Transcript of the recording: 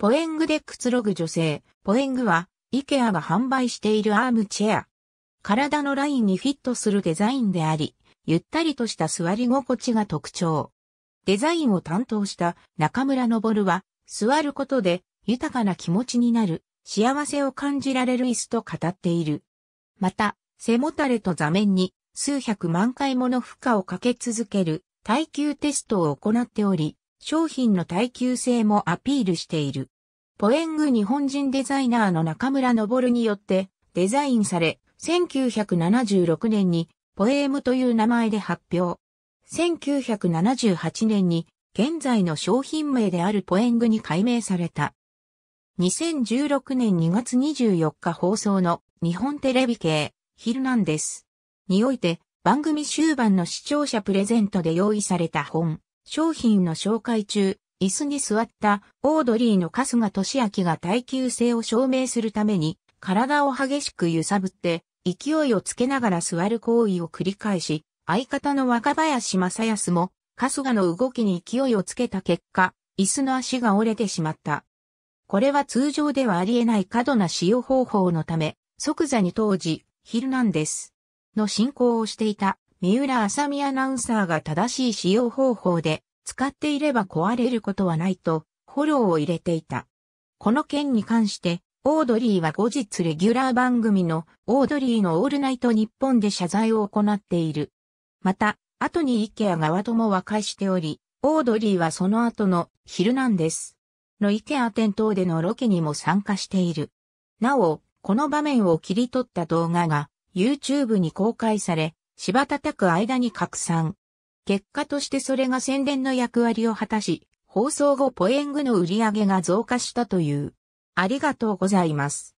ポエングでくつろぐ女性。ポエングは、イケアが販売しているアームチェア。体のラインにフィットするデザインであり、ゆったりとした座り心地が特徴。デザインを担当した中村昇は、座ることで豊かな気持ちになる、幸せを感じられる椅子と語っている。また、背もたれと座面に数百万回もの負荷をかけ続ける耐久テストを行っており、商品の耐久性もアピールしている。ポエング日本人デザイナーの中村昇によってデザインされ、1976年にポエームという名前で発表。1978年に現在の商品名であるポエングに改名された。2016年2月24日放送の日本テレビ系ヒルナンデスにおいて番組終盤の視聴者プレゼントで用意された本。商品の紹介中、椅子に座ったオードリーの春日俊明が耐久性を証明するために体を激しく揺さぶって勢いをつけながら座る行為を繰り返し相方の若林正康も春日の動きに勢いをつけた結果椅子の足が折れてしまった。これは通常ではありえない過度な使用方法のため即座に当時ヒルナンデスの進行をしていた三浦麻美アナウンサーが正しい使用方法で使っていれば壊れることはないとフォローを入れていた。この件に関して、オードリーは後日レギュラー番組のオードリーのオールナイト日本で謝罪を行っている。また、後にイケア側とも和解しており、オードリーはその後の昼なんです。のイケア店頭でのロケにも参加している。なお、この場面を切り取った動画が YouTube に公開され、芝叩く間に拡散。結果としてそれが宣伝の役割を果たし、放送後ポエングの売り上げが増加したという。ありがとうございます。